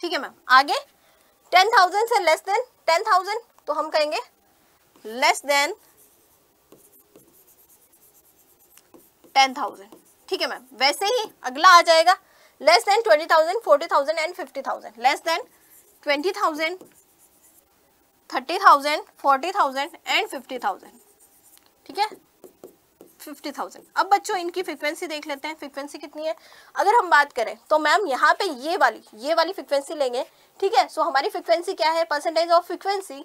ठीक है मैम आगे टेन थाउजेंड से लेस देन टेन थाउजेंड तो हम कहेंगे लेस देन टेन थाउजेंड ठीक है मैम वैसे ही अगला आ जाएगा less than twenty thousand forty thousand and fifty thousand less than twenty thousand thirty thousand forty thousand and fifty thousand ठीक है फिफ्टी थाउजेंड अब बच्चों इनकी फ्रिक्वेंसी देख लेते हैं फ्रिक्वेंसी कितनी है अगर हम बात करें तो मैम यहाँ पे ये वाली ये वाली फ्रिक्वेंसी लेंगे ठीक है सो हमारी फ्रिक्वेंसी क्या है percentage of frequency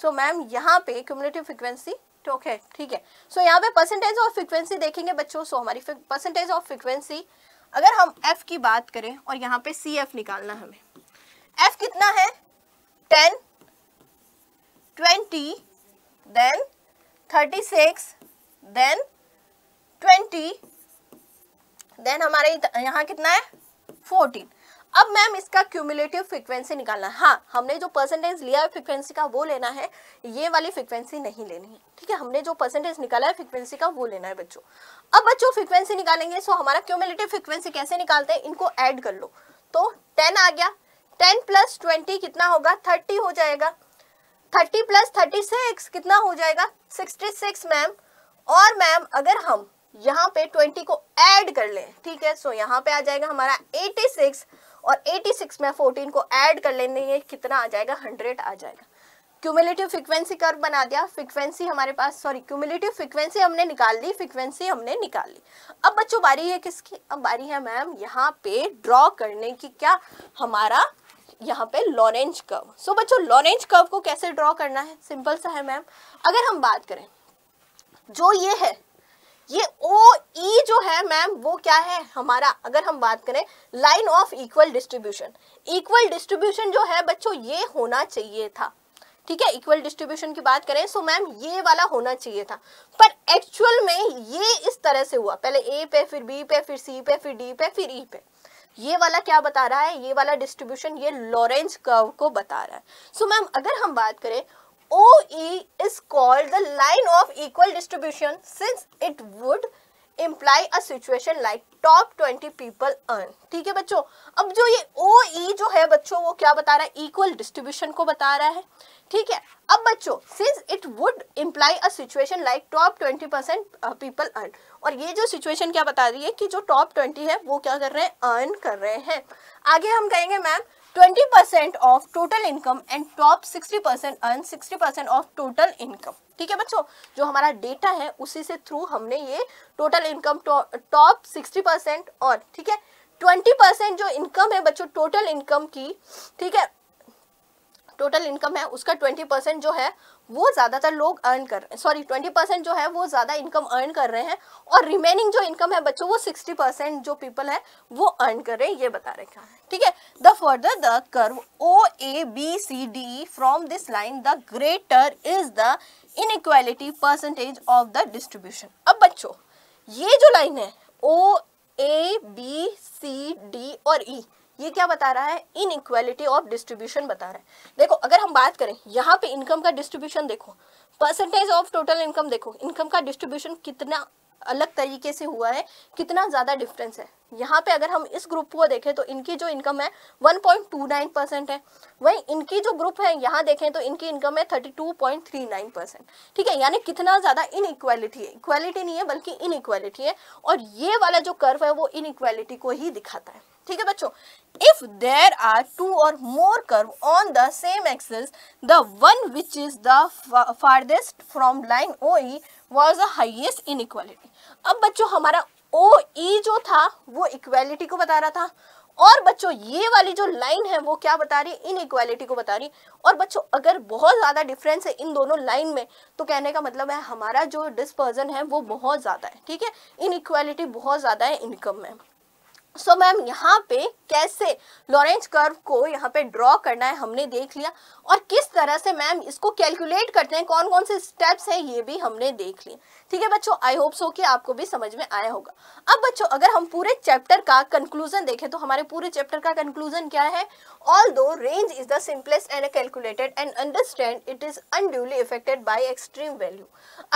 so ma'am यहाँ पे क्यूमुलेटिव फ्रिक्वेंसी टोक है ठीक है सो so, यहाँ पे परसेंटेज ऑफ फ्रिक्वेंसी देखेंगे बच्चों सो so, हमारी परसेंटेज ऑफ फ्रिक्वेंसी अगर हम एफ की बात करें और यहाँ पे सी एफ निकालना हमें एफ कितना है ten twenty then thirty six then twenty then हमारे यहाँ कितना है फोर्टीन अब मैम इसका क्यूमुलेटिव फ्रिक्वेंसी निकालना है हाँ हमने जो परसेंटेज लिया है फ्रिक्वेंसी का वो लेना है ये वाली फ्रिक्वेंसी नहीं लेनी है ठीक है हमने जो परसेंटेज निकाला है फ्रिक्वेंसी का वो लेना है बच्चों अब बच्चों फ्रिक्वेंसी निकालेंगे सो हमारा क्यूमुलेटिव फ्रिक्वेंसी कैसे निकालते हैं इनको ऐड कर लो तो टेन आ गया टेन प्लस ट्वेंटी कितना होगा थर्टी हो जाएगा थर्टी प्लस थर्टी सिक्स कितना हो जाएगा सिक्सटी सिक्स मैम और मैम अगर हम यहाँ पे ट्वेंटी को एड कर लें ठीक है सो यहाँ पे आ जाएगा हमारा एटी सिक्स और 86 में 14 को ऐड कर लेंगे कितना आ जाएगा 100 आ जाएगा क्यूमुलेटिव फ्रिक्वेंसी कर्व बना दिया फ्रिक्वेंसी हमारे पास सॉरी क्यूमुलेटिव फ्रिक्वेंसी हमने निकाल ली फ्रिक्वेंसी हमने निकाल ली अब बच्चों बारी है किसकी अब बारी है मैम यहाँ पे ड्रॉ करने की क्या हमारा यहाँ पे लॉरेंज कर्व सो so, बच्चों लॉरेंज कर्व को कैसे ड्रॉ करना है सिंपल सा है मैम अगर हम बात करें जो ये है ये ओ ई e जो है मैम वो क्या है हमारा अगर हम बात करें line of equal distribution equal distribution जो है बच्चों ये होना चाहिए था ठीक है इक्वल डिस्ट्रीब्यूशन की बात करें सो मैम ये वाला होना चाहिए था पर एक्चुअल में ये इस तरह से हुआ पहले ए पे फिर बी पे फिर सी पे फिर डी पे फिर ई e पे ये वाला क्या बता रहा है ये वाला डिस्ट्रीब्यूशन ये लॉरेंज कर्व को बता रहा है सो so, मैम अगर हम बात करें OE is called the line of equal distribution since it would imply a situation like top 20 people earn. ठीक है बच्चों अब जो ये OE जो है बच्चों वो क्या बता रहा है इक्वल डिस्ट्रीब्यूशन को बता रहा है ठीक है अब बच्चों since it would imply a situation like top twenty percent people earn और ये जो सिचुएशन क्या बता रही है कि जो टॉप ट्वेंटी है वो क्या कर रहे हैं अर्न कर रहे हैं आगे हम कहेंगे ma'am twenty percent of total income and top sixty percent earn sixty percent of total income ठीक है बच्चों जो हमारा डेटा है उसी से थ्रू हमने ये total income top sixty percent और ठीक है ट्वेंटी परसेंट जो इनकम है बच्चों टोटल इनकम की ठीक है टोटल इनकम है उसका ट्वेंटी परसेंट जो है वो ज़्यादातर लोग अर्न कर रहे हैं सॉरी ट्वेंटी परसेंट जो है वो ज़्यादा इनकम अर्न कर रहे हैं और रिमेनिंग जो इनकम है बच्चों वो सिक्सटी परसेंट जो पीपल है वो अर्न कर रहे हैं ये बता रहे हैं ठीक है the further the curve O A B C D from this line the greater is the inequality percentage of the distribution अब बच्चों ये जो लाइन है ओ ए बी सी डी और ई e, ये क्या बता रहा है इन इक्वालिटी ऑफ डिस्ट्रीब्यूशन बता रहा है देखो अगर हम बात करें यहाँ पे इनकम का डिस्ट्रीब्यूशन देखो परसेंटेज ऑफ टोटल इनकम देखो इनकम का डिस्ट्रीब्यूशन कितना अलग तरीके से हुआ है कितना ज़्यादा डिफरेंस है यहाँ पे अगर हम इस ग्रुप को देखें तो इनकी जो इनकम है 1.29 परसेंट है वहीं इनकी जो ग्रुप है यहाँ देखें तो इनकी इनकम है 32.39 परसेंट ठीक है यानी कितना ज़्यादा इन इक्वालिटी है इक्वालिटी नहीं है बल्कि इन है और ये वाला जो कर्व है वो इन को ही दिखाता है ठीक है बच्चों आर टू और more curve on the same axis the one which is the is from line O E was the highest inequality अब बच्चों हमारा ई e जो था वो इक्वालिटी को बता रहा था और बच्चों ये वाली जो लाइन है वो क्या बता रही इन इक्वालिटी को बता रही और बच्चों अगर बहुत ज़्यादा डिफरेंस है इन दोनों लाइन में तो कहने का मतलब है हमारा जो डिस्पर्जन है वो बहुत ज़्यादा है ठीक है इन इक्वालिटी बहुत ज़्यादा है इनकम में सो मैम यहाँ पे कैसे लॉरेंज कर्व को यहाँ पे ड्रॉ करना है हमने देख लिया और किस तरह से मैम इसको कैलकुलेट करते हैं कौन कौन से स्टेप्स हैं ये भी हमने देख लिया ठीक है बच्चों आई होप सो कि आपको भी समझ में आया होगा अब बच्चों अगर हम पूरे चैप्टर का कंक्लूजन देखें तो हमारे पूरे चैप्टर का कंक्लूजन क्या है although range is the simplest and calculated and understand it is unduly affected by extreme value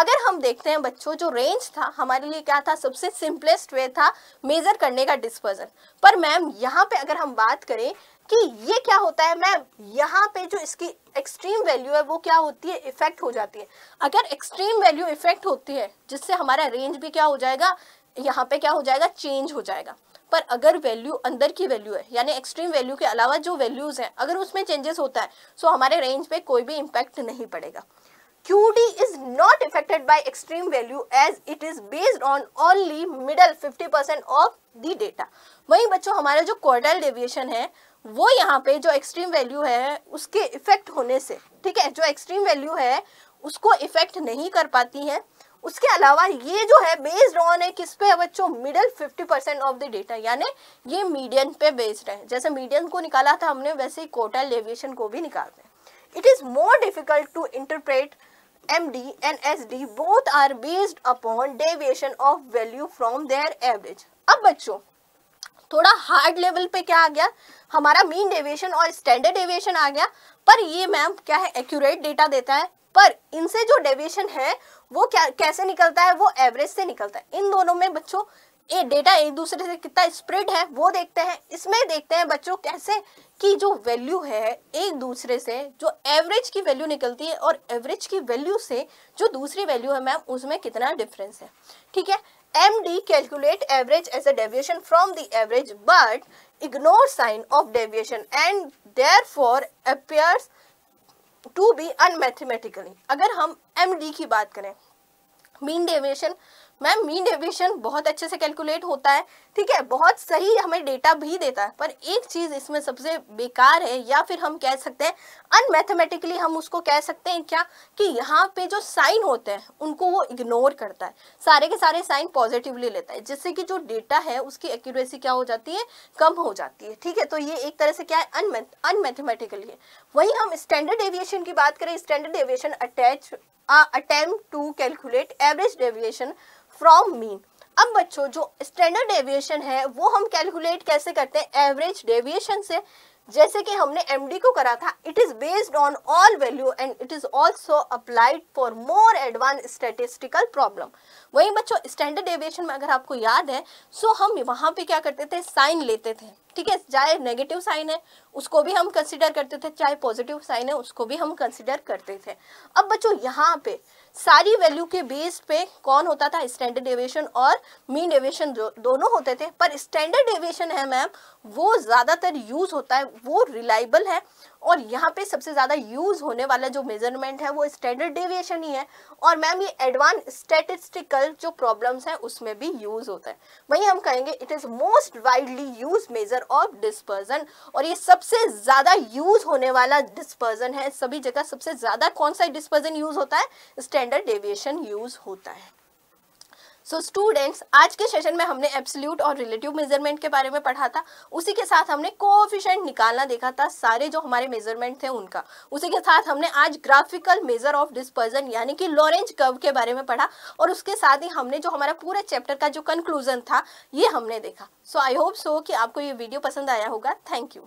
अगर हम देखते हैं बच्चों जो रेंज था हमारे लिए क्या था सबसे सिंपलेस्ट वे था मेजर करने का डिस्पर्जन पर मैम यहाँ पे अगर हम बात करें कि ये क्या होता है मैम यहाँ पे जो इसकी एक्सट्रीम वैल्यू है वो क्या होती है इफेक्ट हो जाती है अगर एक्सट्रीम वैल्यू इफेक्ट होती है जिससे हमारा रेंज भी क्या हो जाएगा यहाँ पे क्या हो जाएगा चेंज हो जाएगा पर अगर वैल्यू अंदर की वैल्यू है यानी एक्सट्रीम वैल्यू के अलावा जो वैल्यूज़ हैं अगर उसमें चेंजेस होता है सो तो हमारे रेंज पे कोई भी इम्पैक्ट नहीं पड़ेगा Q D is not affected by extreme value as it is based on only middle percent of the data वही बच्चों हमारा जो क्वार्टल डेविएशन है वो यहाँ पे जो एक्सट्रीम वैल्यू है उसके इफेक्ट होने से ठीक है जो एक्सट्रीम वैल्यू है उसको इफेक्ट नहीं कर पाती है उसके अलावा ये जो है बेस्ड ऑन है किस पे है बच्चों middle 50 percent of the data यानी ये मीडियन पे बेस्ड है जैसे मीडियन को निकाला था हमने वैसे ही कोटल डेविएशन को भी निकालते हैं it is more difficult to interpret M D and S D both are based upon deviation of value from their average अब बच्चों थोड़ा हार्ड लेवल पे क्या आ गया हमारा मीन डेविएशन और स्टैंडर्ड डेविएशन आ गया पर ये मैम क्या है एक्यूरेट डेटा देता है पर इनसे जो डेविएशन है वो क्या कैसे निकलता है वो एवरेज से निकलता है इन दोनों में बच्चों ये डेटा एक दूसरे से कितना स्प्रेड है वो देखते हैं इसमें देखते हैं बच्चों कैसे कि जो वैल्यू है एक दूसरे से जो एवरेज की वैल्यू निकलती है और एवरेज की वैल्यू से जो दूसरी वैल्यू है मैम उसमें कितना डिफरेंस है ठीक है MD calculate average as a deviation from the average but ignore sign of deviation and therefore appears to be unmathematically अगर हम MD की बात करें mean deviation ma'am mean deviation बहुत अच्छे से कैलकुलेट होता है ठीक है बहुत सही हमें डेटा भी देता है पर एक चीज़ इसमें सबसे बेकार है या फिर हम कह सकते हैं अनमैथमेटिकली हम उसको कह सकते हैं क्या कि यहाँ पे जो साइन होते हैं उनको वो इग्नोर करता है सारे के सारे साइन पॉजिटिवली लेता है जिससे कि जो डेटा है उसकी एक्यूरेसी क्या हो जाती है कम हो जाती है ठीक है तो ये एक तरह से क्या है अनमैथमेटिकली है वही हम स्टैंडर्ड एविएशन की बात करें standard deviation attach attempt to calculate average deviation from mean अब बच्चों जो स्टैंडर्ड डेविएशन है वो हम कैलकुलेट कैसे करते हैं एवरेज डेविएशन से जैसे कि हमने एमडी को करा था it is based on all value and it is also applied for more advance statistical problem वही बच्चों स्टैंडर्ड डेविएशन में अगर आपको याद है सो हम वहाँ पे क्या करते थे साइन लेते थे ठीक है चाहे नेगेटिव साइन है उसको भी हम कंसिडर करते थे चाहे पॉजिटिव साइन है उसको भी हम कंसिडर करते थे अब बच्चों यहाँ पे सारी वैल्यू के बेस पे कौन होता था स्टैंडर्ड डेविएशन और मीन डेविएशन दोनों होते थे पर स्टैंडर्ड डेविएशन है मैम वो ज़्यादातर यूज़ होता है वो रिलायबल है और यहाँ पे सबसे ज़्यादा यूज़ होने वाला जो मेजरमेंट है वो स्टैंडर्ड डेविएशन ही है और मैम ये एडवांस स्टेटिस्टिकल जो प्रॉब्लम्स है उसमें भी यूज़ होता है वहीं हम कहेंगे it is most widely use measure of dispersion और ये सबसे ज़्यादा यूज होने वाला डिस्पर्जन है सभी जगह सबसे ज़्यादा कौन सा डिस्पर्जन यूज़ होता है स्टैंडर्ड डेविएशन यूज़ होता है सो so, स्टूडेंट्स आज के सेशन में हमने एब्सोल्यूट और रिलेटिव मेजरमेंट के बारे में पढ़ा था उसी के साथ हमने कोऑफिशिएंट निकालना देखा था सारे जो हमारे मेजरमेंट थे उनका उसी के साथ हमने आज ग्राफिकल मेजर ऑफ डिस्पर्जन यानी कि लॉरेंज कर्व के बारे में पढ़ा और उसके साथ ही हमने जो हमारा पूरे चैप्टर का जो कंक्लूजन था ये हमने देखा सो आई होप सो कि आपको ये वीडियो पसंद आया होगा थैंक यू